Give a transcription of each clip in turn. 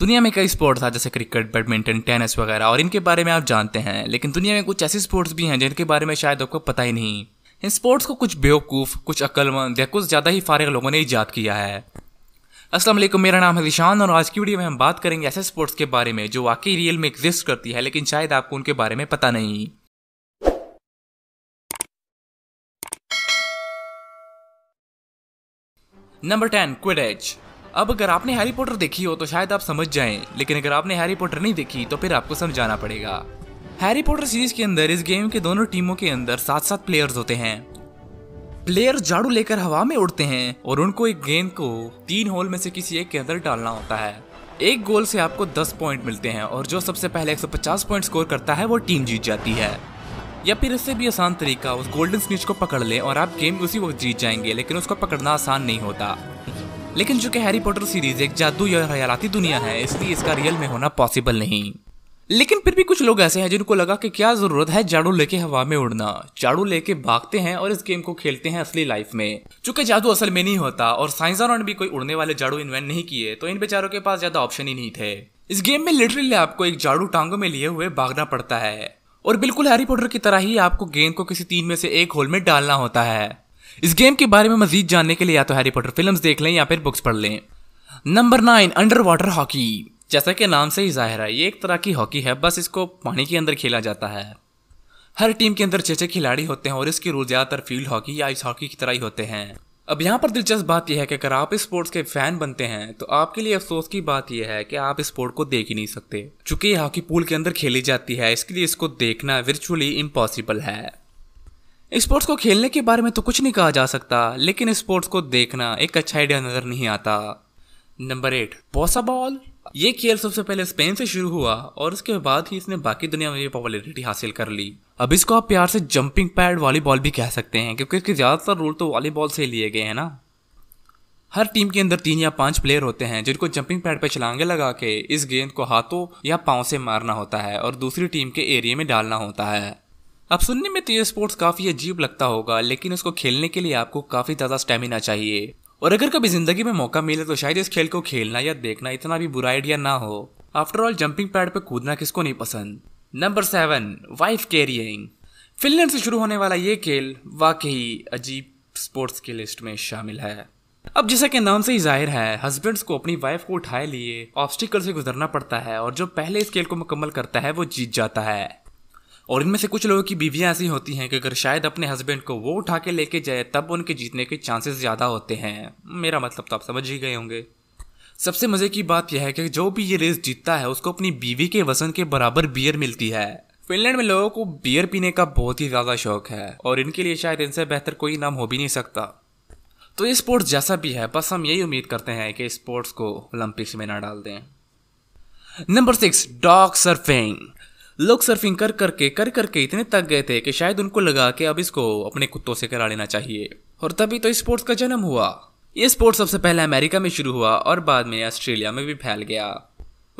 दुनिया में कई स्पोर्ट्स हैं जैसे क्रिकेट बैडमिंटन टेनिस वगैरह और इनके बारे में आप जानते हैं लेकिन दुनिया में कुछ ऐसे स्पोर्ट्स भी हैं जिनके बारे में शायद आपको पता ही नहीं इन स्पोर्ट्स को कुछ बेवकूफ़ कुछ अक्लमंद या कुछ ज़्यादा ही फारिग लोगों ने ईजाद किया है असलम मेरा नाम है दिशान और आज की वीडियो में हम बात करेंगे ऐसे स्पोर्ट्स के बारे में जो वाकई रियल में एग्जिस्ट करती है लेकिन शायद आपको उनके बारे में पता नहीं नंबर टेन क्विडेज अब अगर आपने हैरी पॉटर देखी हो तो शायद आप समझ जाएं लेकिन अगर आपने हैरी पॉटर नहीं देखी तो फिर आपको समझाना पड़ेगा हैरी पॉटर सीरीज के अंदर इस गेम के दोनों टीमों के अंदर सात सात प्लेयर्स होते हैं प्लेयर झाड़ू लेकर हवा में उड़ते हैं और उनको एक गेंद को तीन होल में से किसी एक के अंदर डालना होता है एक गोल से आपको 10 पॉइंट मिलते हैं और जो सबसे पहले 150 पॉइंट स्कोर करता है वो टीम जीत जाती है या फिर इससे भी आसान तरीका उस गोल्डन स्निच को पकड़ लें और आप गेम उसी वक्त जीत जाएंगे लेकिन उसको पकड़ना आसान नहीं होता लेकिन चूंकि हैरी पॉटर सीरीज एक जादू या हयालाती दुनिया है इसलिए इसका रियल में होना पॉसिबल नहीं लेकिन फिर भी कुछ लोग ऐसे हैं जिनको लगा कि क्या जरूरत है जाड़ू लेके हवा में उड़ना जाड़ू लेके भागते हैं और इस गेम को खेलते हैं असली लाइफ में चूंकि जादू असल में नहीं होता और साइंसदानों ने भी कोई उड़ने वाले जाड़ू इन्वेंट नहीं किए तो इन बेचारों के पास ज्यादा ऑप्शन ही नहीं थे इस गेम में लिटरली आपको एक जाड़ू टांगों में लिए हुए भागना पड़ता है और बिल्कुल हैरी पॉटर की तरह ही आपको गेंद को किसी तीन में से एक होल में डालना होता है इस गेम के बारे में मजीद जानने के लिए या तो हैरी पॉटर फिल्म देख लें या फिर बुक्स पढ़ लें number nine under water hockey जैसा कि नाम से ही जाहिर है ये एक तरह की हॉकी है बस इसको पानी के अंदर खेला जाता है हर टीम के अंदर छः छः खिलाड़ी होते हैं और इसके रूल ज़्यादातर फील्ड हॉकी या आइस हॉकी की तरह ही होते हैं अब यहाँ पर दिलचस्प बात यह है कि अगर आप इस स्पोर्ट्स के फैन बनते हैं तो आपके लिए अफसोस की बात यह है कि आप इस स्पोर्ट को देख ही नहीं सकते चूंकि ये हॉकी पूल के अंदर खेली जाती है इसके लिए इसको देखना वर्चुअली इम्पॉसिबल है स्पोर्ट्स को खेलने के बारे में तो कुछ नहीं कहा जा सकता लेकिन स्पोर्ट्स को देखना एक अच्छा आइडिया नजर नहीं आता नंबर एट पोसा बॉल ये खेल सबसे पहले स्पेन से शुरू हुआ और उसके बाद ही इसने बाकी दुनिया में पॉपुलरिटी हासिल कर ली अब इसको आप प्यार से जंपिंग पैड वॉलीबॉल भी कह सकते हैं क्योंकि इसके ज़्यादातर रोल तो वॉलीबॉल से लिए गए हैं ना हर टीम के अंदर तीन या पांच प्लेयर होते हैं जिनको जंपिंग पैड पर चलांगे लगा के इस गेंद को हाथों या पाओ से मारना होता है और दूसरी टीम के एरिए में डालना होता है अब सुनने में तो ये स्पोर्ट्स काफी अजीब लगता होगा लेकिन उसको खेलने के लिए आपको काफी ज्यादा स्टेमिना चाहिए और अगर कभी जिंदगी में मौका मिले तो शायद इस खेल को खेलना या देखना इतना भी बुरा आइडिया ना हो आफ्टर ऑल जंपिंग पैड पर कूदना किसको नहीं पसंद number seven wife carrying Finland से शुरू होने वाला ये खेल वाकई अजीब स्पोर्ट्स की लिस्ट में शामिल है अब जैसा कि नाम से ही जाहिर है हस्बैंड्स को अपनी वाइफ को उठाए लिए ऑब्स्टिकल से गुजरना पड़ता है और जो पहले इस खेल को मुकम्मल करता है वो जीत जाता है और इनमें से कुछ लोगों की बीवियाँ ऐसी होती हैं कि अगर शायद अपने हस्बैंड को वो उठा के लेके जाए तब उनके जीतने के चांसेस ज़्यादा होते हैं मेरा मतलब तो आप समझ ही गए होंगे सबसे मज़े की बात यह है कि जो भी ये रेस जीतता है उसको अपनी बीवी के वसन के बराबर बियर मिलती है फिनलैंड में लोगों को बियर पीने का बहुत ही ज़्यादा शौक है और इनके लिए शायद इनसे बेहतर कोई नाम हो भी नहीं सकता तो ये स्पोर्ट्स जैसा भी है बस हम यही उम्मीद करते हैं कि स्पोर्ट्स को ओलंपिक्स में ना डाल दें नंबर सिक्स डॉग सर्फिंग लोग सर्फिंग कर करके कर करके इतने तक गए थे कि शायद उनको लगा कि अब इसको अपने कुत्तों से करा लेना चाहिए और तभी तो स्पोर्ट्स का जन्म हुआ ये स्पोर्ट सबसे पहले अमेरिका में शुरू हुआ और बाद में ऑस्ट्रेलिया में भी फैल गया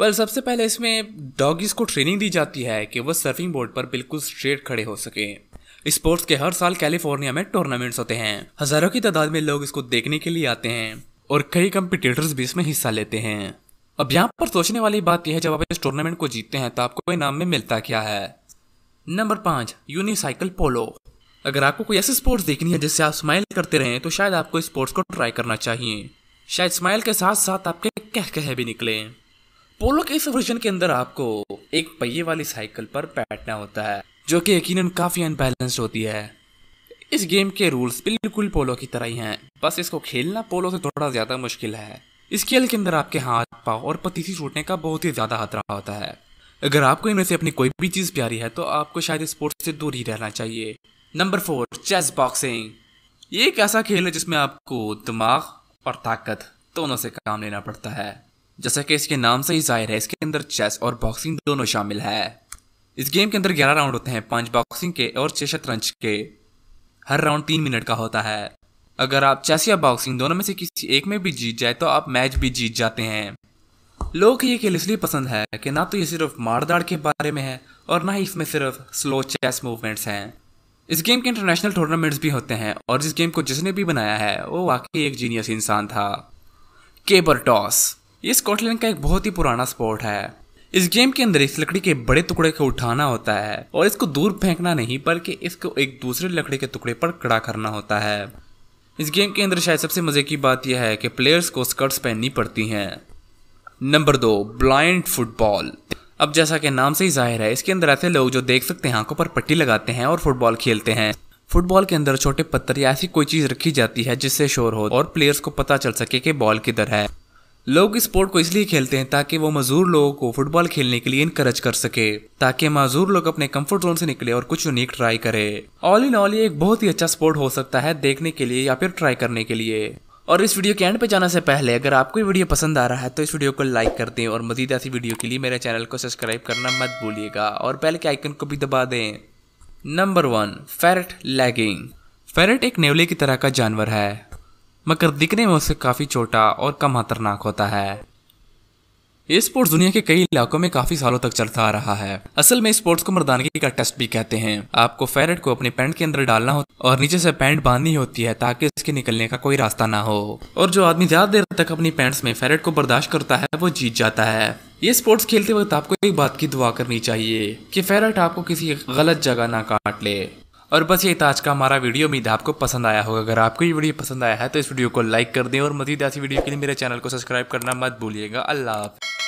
वेल well, सबसे पहले इसमें डॉगीज को ट्रेनिंग दी जाती है कि वह सर्फिंग बोर्ड पर बिल्कुल स्ट्रेट खड़े हो सके स्पोर्ट्स के हर साल कैलिफोर्निया में टूर्नामेंट्स होते हैं हजारों की तादाद में लोग इसको देखने के लिए आते हैं और कई कंपिटिटर्स भी इसमें हिस्सा लेते हैं अब यहाँ पर सोचने वाली बात यह है जब आप इस टूर्नामेंट को जीतते हैं तो आपको इनाम में मिलता क्या है नंबर पांच यूनिसाइकिल पोलो अगर आपको कोई ऐसे स्पोर्ट्स देखनी है जिससे आप स्माइल करते रहें तो शायद आपको स्पोर्ट्स को ट्राई करना चाहिए शायद स्माइल के साथ साथ आपके कह कह भी निकले पोलो के इस वर्जन के अंदर आपको एक पहिए वाली साइकिल पर बैठना होता है जो कि यकीनन काफ़ी अनबैलेंस्ड होती है इस गेम के रूल्स बिल्कुल पोलो की तरह ही हैं बस इसको खेलना पोलो से थोड़ा ज़्यादा मुश्किल है इस खेल के अंदर आपके हाथ पाव और पतीसी छूटने का बहुत ही ज़्यादा खतरा होता है अगर आपको इनमें से अपनी कोई भी चीज़ प्यारी है तो आपको शायद स्पोर्ट्स से दूर ही रहना चाहिए नंबर फोर चेस बॉक्सिंग ये एक ऐसा खेल है जिसमें आपको दिमाग और ताकत दोनों से काम लेना पड़ता है जैसा कि इसके नाम से ही जाहिर है इसके अंदर चेस और बॉक्सिंग दोनों शामिल है इस गेम के अंदर ग्यारह राउंड होते हैं पांच बॉक्सिंग के और छह शतरंज के हर राउंड तीन मिनट का होता है अगर आप चेस या बॉक्सिंग दोनों में से किसी एक में भी जीत जाए तो आप मैच भी जीत जाते हैं लोग ये खेल इसलिए पसंद है कि ना तो ये सिर्फ मारदाड़ के बारे में है और ना ही इसमें सिर्फ स्लो चेस मूवमेंट्स हैं इस गेम के इंटरनेशनल टूर्नामेंट्स भी होते हैं और जिस गेम को जिसने भी बनाया है वो वाकई एक जीनियस इंसान था केबर टॉस ये स्कॉटलैंड का एक बहुत ही पुराना स्पोर्ट है इस गेम के अंदर इस लकड़ी के बड़े टुकड़े को उठाना होता है और इसको दूर फेंकना नहीं बल्कि इसको एक दूसरे लकड़ी के टुकड़े पर कड़ा करना होता है इस गेम के अंदर शायद सबसे मज़े की बात यह है कि प्लेयर्स को स्कर्ट्स पहननी पड़ती हैं नंबर दो ब्लाइंड फुटबॉल अब जैसा कि नाम से ही जाहिर है इसके अंदर ऐसे लोग जो देख सकते हैं आंखों पर पट्टी लगाते हैं और फुटबॉल खेलते हैं फुटबॉल के अंदर छोटे पत्थर या ऐसी कोई चीज़ रखी जाती है जिससे शोर हो और प्लेयर्स को पता चल सके कि बॉल किधर है लोग इस स्पोर्ट को इसलिए खेलते हैं ताकि वो मजदूर लोगों को फुटबॉल खेलने के लिए इनकरेज कर सके ताकि मजदूर लोग अपने कंफर्ट जोन से निकले और कुछ यूनिक ट्राई करें ऑल इन ऑल ये एक बहुत ही अच्छा स्पोर्ट हो सकता है देखने के लिए या फिर ट्राई करने के लिए और इस वीडियो के एंड पे जाने से पहले अगर आपको ये वीडियो पसंद आ रहा है तो इस वीडियो को लाइक कर दें और मजीद ऐसी वीडियो के लिए मेरे चैनल को सब्सक्राइब करना मत भूलिएगा और पहले के आइकन को भी दबा दें number one ferret legging ferret एक नेवले की तरह का जानवर है मगर दिखने में उसे काफ़ी छोटा और कम खतरनाक होता है ये स्पोर्ट्स दुनिया के कई इलाकों में काफी सालों तक चलता आ रहा है असल में स्पोर्ट्स को मर्दानगी का टेस्ट भी कहते हैं आपको फेरेट को अपने पैंट के अंदर डालना हो और नीचे से पैंट बांधनी होती है ताकि इसके निकलने का कोई रास्ता ना हो और जो आदमी ज्यादा देर तक अपनी पैंट्स में फेरेट को बर्दाश्त करता है वो जीत जाता है ये स्पोर्ट्स खेलते वक्त आपको एक बात की दुआ करनी चाहिए कि फेरेट आपको किसी गलत जगह ना काट ले और बस ये था आज का हमारा वीडियो उम्मीद आपको पसंद आया होगा अगर आपको ये वीडियो पसंद आया है तो इस वीडियो को लाइक कर दें और मजीद ऐसी वीडियो के लिए मेरे चैनल को सब्सक्राइब करना मत भूलिएगा अल्लाह